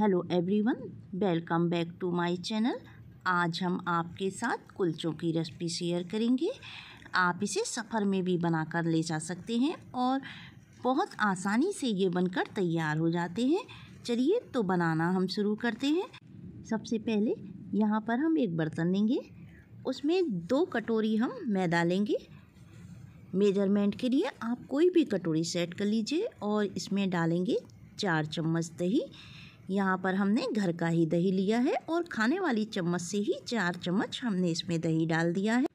hello everyone welcome back to my channel आज हम आपके साथ कुलचों की रेसिपी शेयर करेंगे आप इसे सफ़र में भी बनाकर ले जा सकते हैं और बहुत आसानी से ये बनकर तैयार हो जाते हैं चलिए तो बनाना हम शुरू करते हैं सबसे पहले यहाँ पर हम एक बर्तन लेंगे उसमें दो कटोरी हम मैदा लेंगे मेजरमेंट के लिए आप कोई भी कटोरी सेट कर लीजिए और इसमें डालेंगे चार चम्मच दही यहाँ पर हमने घर का ही दही लिया है और खाने वाली चम्मच से ही चार चम्मच हमने इसमें दही डाल दिया है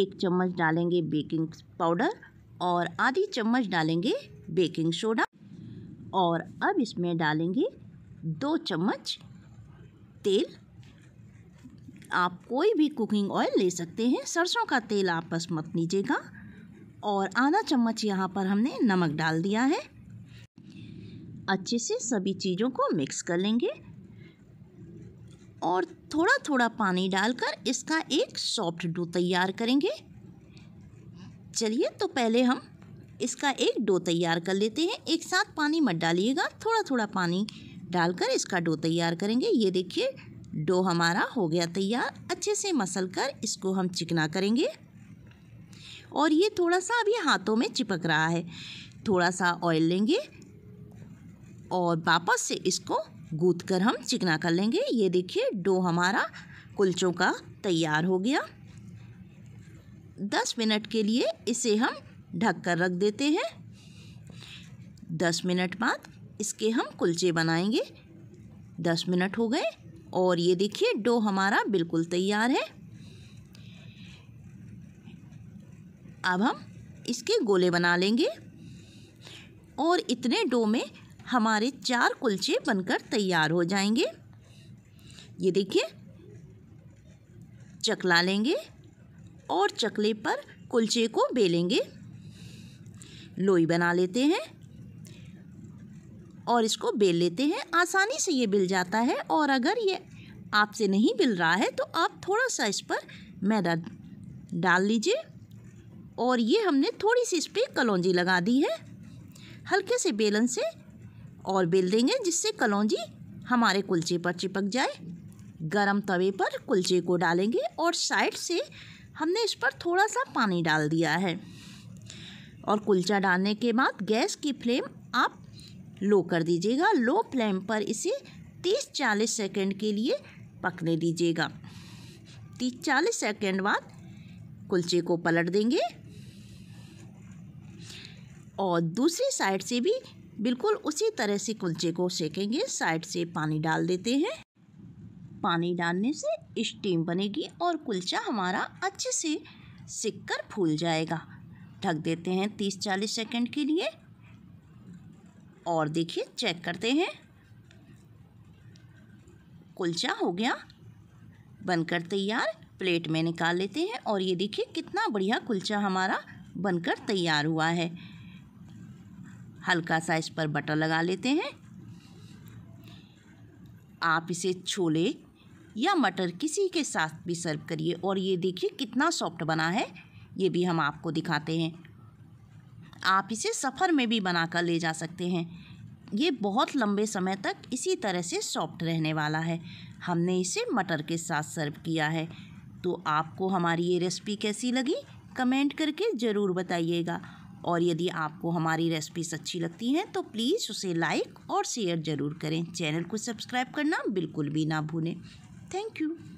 एक चम्मच डालेंगे बेकिंग पाउडर और आधी चम्मच डालेंगे बेकिंग सोडा और अब इसमें डालेंगे दो चम्मच तेल आप कोई भी कुकिंग ऑयल ले सकते हैं सरसों का तेल आप बस मत लीजिएगा और आधा चम्मच यहाँ पर हमने नमक डाल दिया है अच्छे से सभी चीज़ों को मिक्स कर लेंगे और थोड़ा थोड़ा पानी डालकर इसका एक सॉफ्ट डो तैयार करेंगे चलिए तो पहले हम इसका एक डो तैयार कर लेते हैं एक साथ पानी मत डालिएगा थोड़ा थोड़ा पानी डालकर इसका डो तैयार करेंगे ये देखिए डो हमारा हो गया तैयार अच्छे से मसल कर इसको हम चिकना करेंगे और ये थोड़ा सा अभी हाथों में चिपक रहा है थोड़ा सा ऑयल लेंगे और वापस से इसको गूद कर हम चिकना कर लेंगे ये देखिए डो हमारा कुलचों का तैयार हो गया दस मिनट के लिए इसे हम ढक कर रख देते हैं दस मिनट बाद इसके हम कुलचे बनाएंगे दस मिनट हो गए और ये देखिए डो हमारा बिल्कुल तैयार है अब हम इसके गोले बना लेंगे और इतने डो में हमारे चार कुलचे बनकर तैयार हो जाएंगे ये देखिए चकला लेंगे और चकले पर कुलचे को बेलेंगे लोई बना लेते हैं और इसको बेल लेते हैं आसानी से ये बिल जाता है और अगर ये आपसे नहीं बिल रहा है तो आप थोड़ा सा इस पर मैदा डाल लीजिए और ये हमने थोड़ी सी इस पर कलौजी लगा दी है हल्के से बेलन से और बेल देंगे जिससे कलौजी हमारे कुलचे पर चिपक जाए गरम तवे पर कुलचे को डालेंगे और साइड से हमने इस पर थोड़ा सा पानी डाल दिया है और कुलचा डालने के बाद गैस की फ्लेम आप लो कर दीजिएगा लो फ्लेम पर इसे तीस चालीस सेकेंड के लिए पकने दीजिएगा तीस चालीस सेकेंड बाद कुलचे को पलट देंगे और दूसरी साइड से भी बिल्कुल उसी तरह से कुलचे को सेकेंगे साइड से पानी डाल देते हैं पानी डालने से स्टीम बनेगी और कुलचा हमारा अच्छे से सिक कर फूल जाएगा ढक देते हैं तीस चालीस सेकंड के लिए और देखिए चेक करते हैं कुलचा हो गया बनकर तैयार प्लेट में निकाल लेते हैं और ये देखिए कितना बढ़िया कुलचा हमारा बनकर तैयार हुआ है हल्का सा इस पर बटर लगा लेते हैं आप इसे छोले या मटर किसी के साथ भी सर्व करिए और ये देखिए कितना सॉफ्ट बना है ये भी हम आपको दिखाते हैं आप इसे सफ़र में भी बनाकर ले जा सकते हैं ये बहुत लंबे समय तक इसी तरह से सॉफ्ट रहने वाला है हमने इसे मटर के साथ सर्व किया है तो आपको हमारी ये रेसिपी कैसी लगी कमेंट करके ज़रूर बताइएगा और यदि आपको हमारी रेसिपीज अच्छी लगती हैं तो प्लीज़ उसे लाइक और शेयर ज़रूर करें चैनल को सब्सक्राइब करना बिल्कुल भी ना भूलें थैंक यू